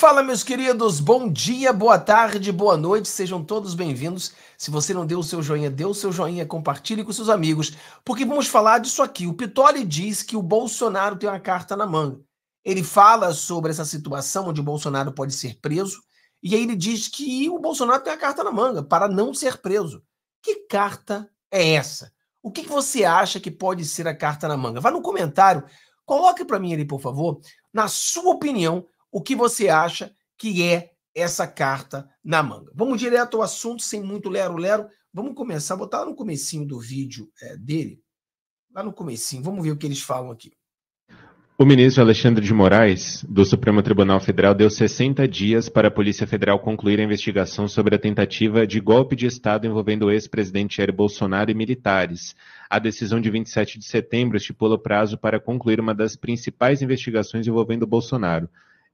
Fala, meus queridos, bom dia, boa tarde, boa noite, sejam todos bem-vindos. Se você não deu o seu joinha, dê o seu joinha, compartilhe com seus amigos, porque vamos falar disso aqui. O Pitoli diz que o Bolsonaro tem uma carta na manga. Ele fala sobre essa situação onde o Bolsonaro pode ser preso, e aí ele diz que o Bolsonaro tem a carta na manga para não ser preso. Que carta é essa? O que você acha que pode ser a carta na manga? Vá no comentário, coloque para mim ali, por favor, na sua opinião, o que você acha que é essa carta na manga. Vamos direto ao assunto, sem muito lero-lero. Vamos começar, vou botar no comecinho do vídeo é, dele, lá no comecinho, vamos ver o que eles falam aqui. O ministro Alexandre de Moraes, do Supremo Tribunal Federal, deu 60 dias para a Polícia Federal concluir a investigação sobre a tentativa de golpe de Estado envolvendo o ex-presidente Jair Bolsonaro e militares. A decisão de 27 de setembro estipula o prazo para concluir uma das principais investigações envolvendo Bolsonaro,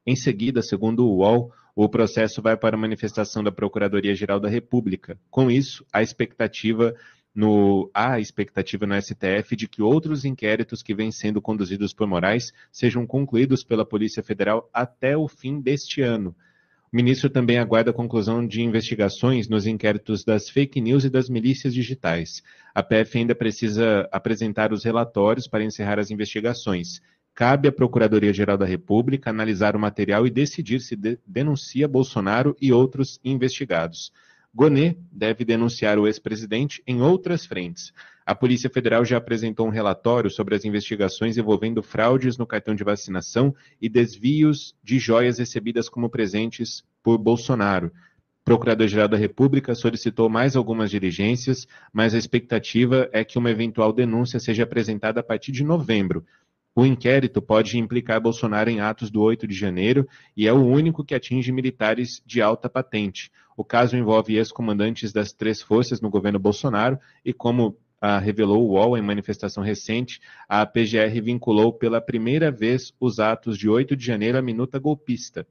em seguida, segundo o UOL, o processo vai para a manifestação da Procuradoria-Geral da República. Com isso, a expectativa no, a expectativa no STF de que outros inquéritos que vêm sendo conduzidos por Moraes sejam concluídos pela Polícia Federal até o fim deste ano. O ministro também aguarda a conclusão de investigações nos inquéritos das fake news e das milícias digitais. A PF ainda precisa apresentar os relatórios para encerrar as investigações. Cabe à Procuradoria-Geral da República analisar o material e decidir se de denuncia Bolsonaro e outros investigados. Gonê deve denunciar o ex-presidente em outras frentes. A Polícia Federal já apresentou um relatório sobre as investigações envolvendo fraudes no cartão de vacinação e desvios de joias recebidas como presentes por Bolsonaro. Procurador-Geral da República solicitou mais algumas diligências, mas a expectativa é que uma eventual denúncia seja apresentada a partir de novembro. O inquérito pode implicar Bolsonaro em atos do 8 de janeiro e é o único que atinge militares de alta patente. O caso envolve ex-comandantes das três forças no governo Bolsonaro e, como ah, revelou o UOL em manifestação recente, a PGR vinculou pela primeira vez os atos de 8 de janeiro à minuta golpista.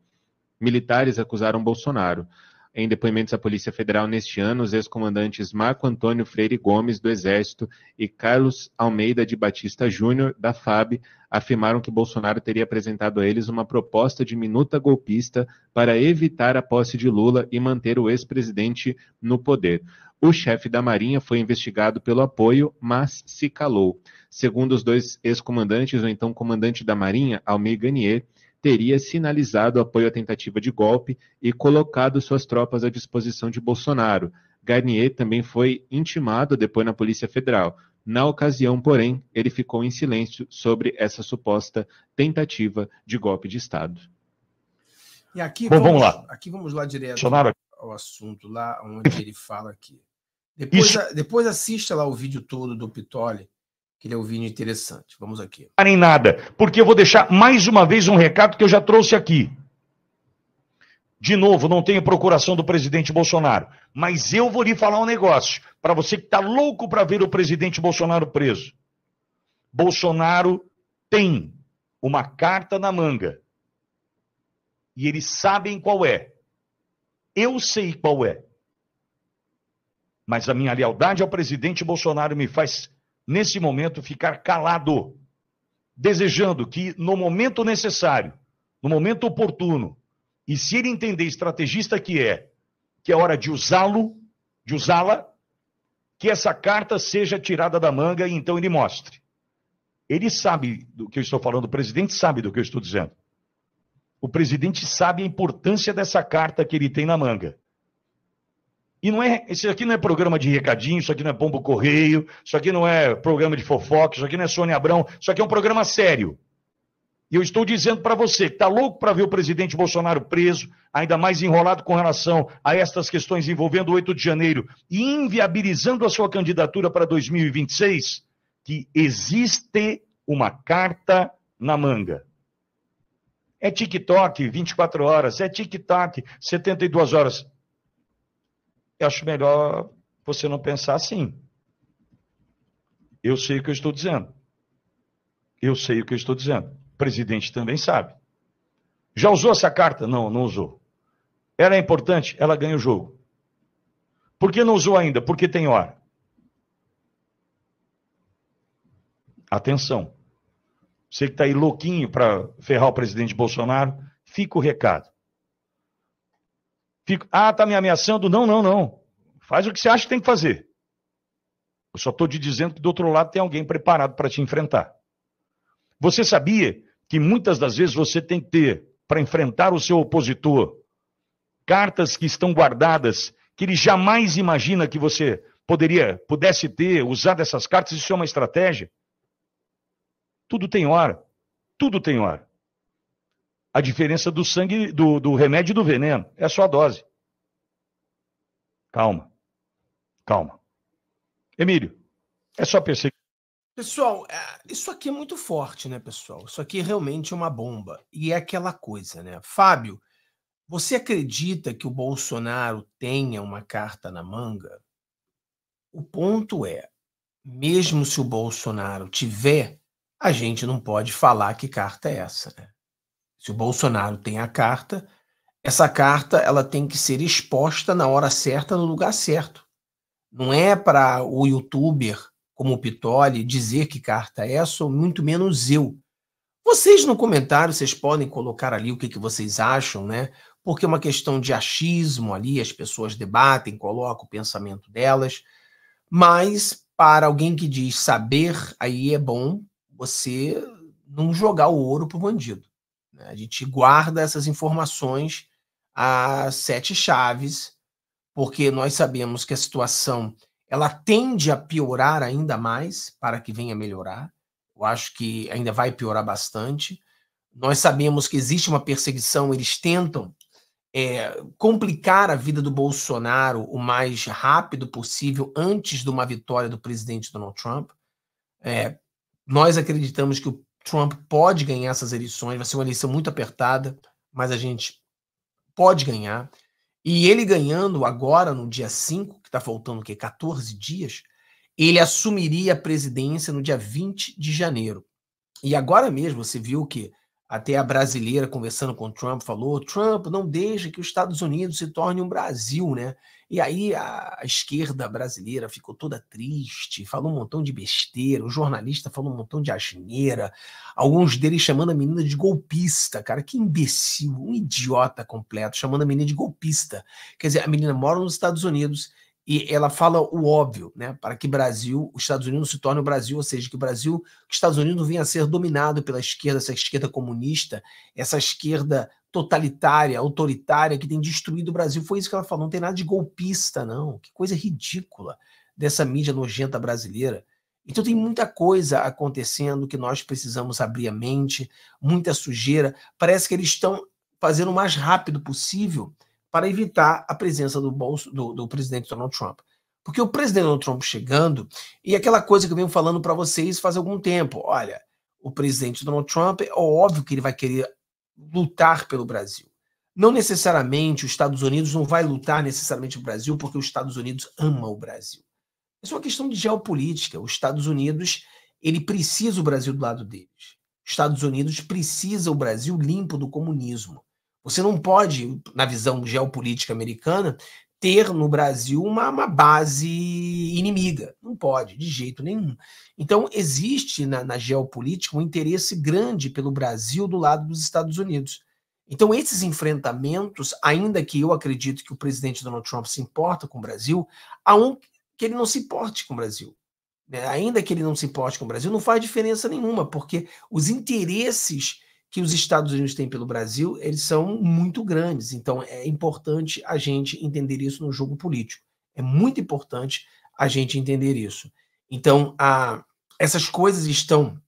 Militares acusaram Bolsonaro. Em depoimentos à Polícia Federal neste ano, os ex-comandantes Marco Antônio Freire Gomes, do Exército, e Carlos Almeida de Batista Júnior, da FAB, afirmaram que Bolsonaro teria apresentado a eles uma proposta de minuta golpista para evitar a posse de Lula e manter o ex-presidente no poder. O chefe da Marinha foi investigado pelo apoio, mas se calou. Segundo os dois ex-comandantes, ou então comandante da Marinha, Almir Garnier, teria sinalizado apoio à tentativa de golpe e colocado suas tropas à disposição de Bolsonaro. Garnier também foi intimado depois na Polícia Federal. Na ocasião, porém, ele ficou em silêncio sobre essa suposta tentativa de golpe de Estado. E aqui, Bom, vamos, vamos, lá. aqui vamos lá direto Bolsonaro. ao assunto, lá onde ele fala aqui. Depois, depois assista lá o vídeo todo do Pitoli, que ele é um vinho interessante. Vamos aqui. nem nada, porque eu vou deixar mais uma vez um recado que eu já trouxe aqui. De novo, não tenho procuração do presidente Bolsonaro, mas eu vou lhe falar um negócio para você que está louco para ver o presidente Bolsonaro preso. Bolsonaro tem uma carta na manga e eles sabem qual é. Eu sei qual é. Mas a minha lealdade ao presidente Bolsonaro me faz nesse momento, ficar calado, desejando que, no momento necessário, no momento oportuno, e se ele entender, estrategista que é, que é hora de usá-lo, de usá-la, que essa carta seja tirada da manga e então ele mostre. Ele sabe do que eu estou falando, o presidente sabe do que eu estou dizendo. O presidente sabe a importância dessa carta que ele tem na manga. E não é, isso aqui não é programa de recadinho, isso aqui não é pombo correio, isso aqui não é programa de fofoca, isso aqui não é Sônia Abrão, isso aqui é um programa sério. E eu estou dizendo para você que está louco para ver o presidente Bolsonaro preso, ainda mais enrolado com relação a estas questões envolvendo o 8 de janeiro e inviabilizando a sua candidatura para 2026, que existe uma carta na manga. É TikTok 24 horas, é TikTok 72 horas eu acho melhor você não pensar assim. Eu sei o que eu estou dizendo. Eu sei o que eu estou dizendo. O presidente também sabe. Já usou essa carta? Não, não usou. Ela é importante? Ela ganha o jogo. Por que não usou ainda? Porque tem hora. Atenção. Você que está aí louquinho para ferrar o presidente Bolsonaro, fica o recado. Fico, ah, tá me ameaçando? Não, não, não. Faz o que você acha que tem que fazer. Eu só estou te dizendo que do outro lado tem alguém preparado para te enfrentar. Você sabia que muitas das vezes você tem que ter, para enfrentar o seu opositor, cartas que estão guardadas, que ele jamais imagina que você poderia, pudesse ter, usar dessas cartas, isso é uma estratégia? Tudo tem hora. Tudo tem hora a diferença do sangue, do, do remédio e do veneno. É só a dose. Calma. Calma. Emílio, é só perceber. Pessoal, é, isso aqui é muito forte, né, pessoal? Isso aqui é realmente é uma bomba. E é aquela coisa, né? Fábio, você acredita que o Bolsonaro tenha uma carta na manga? O ponto é, mesmo se o Bolsonaro tiver, a gente não pode falar que carta é essa, né? Se o Bolsonaro tem a carta, essa carta ela tem que ser exposta na hora certa, no lugar certo. Não é para o youtuber, como o Pitoli, dizer que carta é essa, ou muito menos eu. Vocês no comentário, vocês podem colocar ali o que, que vocês acham, né? Porque é uma questão de achismo ali, as pessoas debatem, colocam o pensamento delas. Mas para alguém que diz saber, aí é bom você não jogar o ouro pro bandido. Né? A gente guarda essas informações a sete chaves, porque nós sabemos que a situação ela tende a piorar ainda mais para que venha melhorar. Eu acho que ainda vai piorar bastante. Nós sabemos que existe uma perseguição, eles tentam é, complicar a vida do Bolsonaro o mais rápido possível antes de uma vitória do presidente Donald Trump. É, nós acreditamos que o Trump pode ganhar essas eleições, vai ser uma eleição muito apertada, mas a gente pode ganhar. E ele ganhando agora, no dia 5, que está faltando o quê? 14 dias, ele assumiria a presidência no dia 20 de janeiro. E agora mesmo você viu que até a brasileira conversando com o Trump falou: Trump, não deixe que os Estados Unidos se torne um Brasil, né? E aí a esquerda brasileira ficou toda triste, falou um montão de besteira, o jornalista falou um montão de asneira, alguns deles chamando a menina de golpista, cara, que imbecil, um idiota completo, chamando a menina de golpista. Quer dizer, a menina mora nos Estados Unidos, e ela fala o óbvio, né? Para que Brasil, os Estados Unidos se torne o Brasil, ou seja, que o Brasil, que os Estados Unidos venha a ser dominado pela esquerda, essa esquerda comunista, essa esquerda totalitária, autoritária que tem destruído o Brasil. Foi isso que ela falou, não tem nada de golpista não. Que coisa ridícula dessa mídia nojenta brasileira. Então tem muita coisa acontecendo que nós precisamos abrir a mente, muita sujeira. Parece que eles estão fazendo o mais rápido possível para evitar a presença do, Bolso, do, do presidente Donald Trump. Porque o presidente Donald Trump chegando, e aquela coisa que eu venho falando para vocês faz algum tempo, olha, o presidente Donald Trump, é óbvio que ele vai querer lutar pelo Brasil. Não necessariamente os Estados Unidos não vai lutar necessariamente o Brasil, porque os Estados Unidos ama o Brasil. Isso é uma questão de geopolítica. Os Estados Unidos, ele precisa o Brasil do lado deles. Os Estados Unidos precisa o Brasil limpo do comunismo. Você não pode, na visão geopolítica americana, ter no Brasil uma, uma, base inimiga. Não pode, de jeito nenhum. Então, existe na, na, geopolítica um interesse grande pelo Brasil do lado dos Estados Unidos. Então, esses enfrentamentos, ainda que eu acredito que o presidente Donald Trump se importa com o Brasil, há um que ele não se importe com o Brasil. Né? Ainda que ele não se importe com o Brasil, não faz diferença nenhuma, porque os interesses que os Estados Unidos têm pelo Brasil, eles são muito grandes. Então é importante a gente entender isso no jogo político. É muito importante a gente entender isso. Então a, essas coisas estão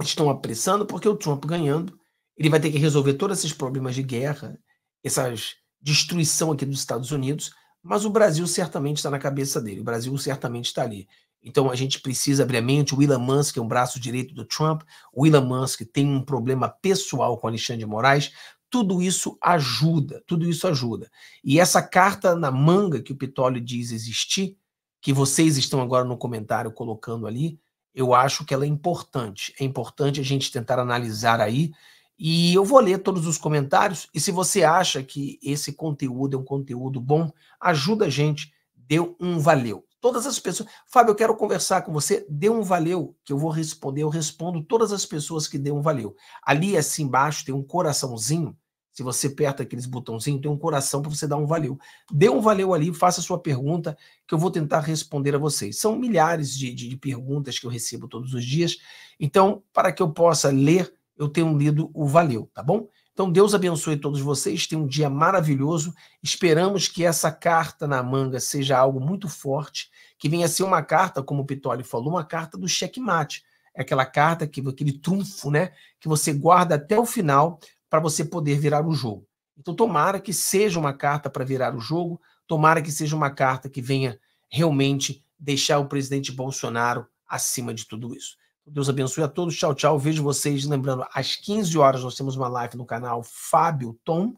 estão apressando porque o Trump ganhando, ele vai ter que resolver todos esses problemas de guerra, essas destruição aqui dos Estados Unidos, mas o Brasil certamente está na cabeça dele. O Brasil certamente está ali. Então a gente precisa abrir a mente. O Elon Musk é um braço direito do Trump. O Elon Musk tem um problema pessoal com Alexandre de Moraes. Tudo isso ajuda, tudo isso ajuda. E essa carta na manga que o Pitólio diz existir, que vocês estão agora no comentário colocando ali, eu acho que ela é importante. É importante a gente tentar analisar aí. E eu vou ler todos os comentários. E se você acha que esse conteúdo é um conteúdo bom, ajuda a gente, dê um valeu. Todas as pessoas. Fábio, eu quero conversar com você. Dê um valeu, que eu vou responder. Eu respondo todas as pessoas que dêem um valeu. Ali, assim embaixo, tem um coraçãozinho. Se você aperta aqueles botãozinhos, tem um coração para você dar um valeu. Dê um valeu ali, faça a sua pergunta, que eu vou tentar responder a vocês. São milhares de, de, de perguntas que eu recebo todos os dias. Então, para que eu possa ler, eu tenho lido o valeu, tá bom? Então, Deus abençoe todos vocês, tenham um dia maravilhoso. Esperamos que essa carta na manga seja algo muito forte, que venha a ser uma carta, como o Pitoli falou, uma carta do checkmate. É aquela carta, que, aquele trunfo, né? Que você guarda até o final para você poder virar o jogo. Então, tomara que seja uma carta para virar o jogo, tomara que seja uma carta que venha realmente deixar o presidente Bolsonaro acima de tudo isso. Deus abençoe a todos. Tchau, tchau. Vejo vocês. Lembrando, às 15 horas nós temos uma live no canal Fábio Tom.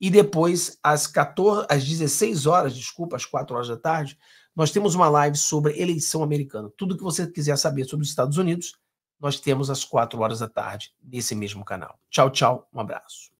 E depois, às 14, às 16 horas, desculpa, às 4 horas da tarde, nós temos uma live sobre eleição americana. Tudo que você quiser saber sobre os Estados Unidos, nós temos às 4 horas da tarde nesse mesmo canal. Tchau, tchau. Um abraço.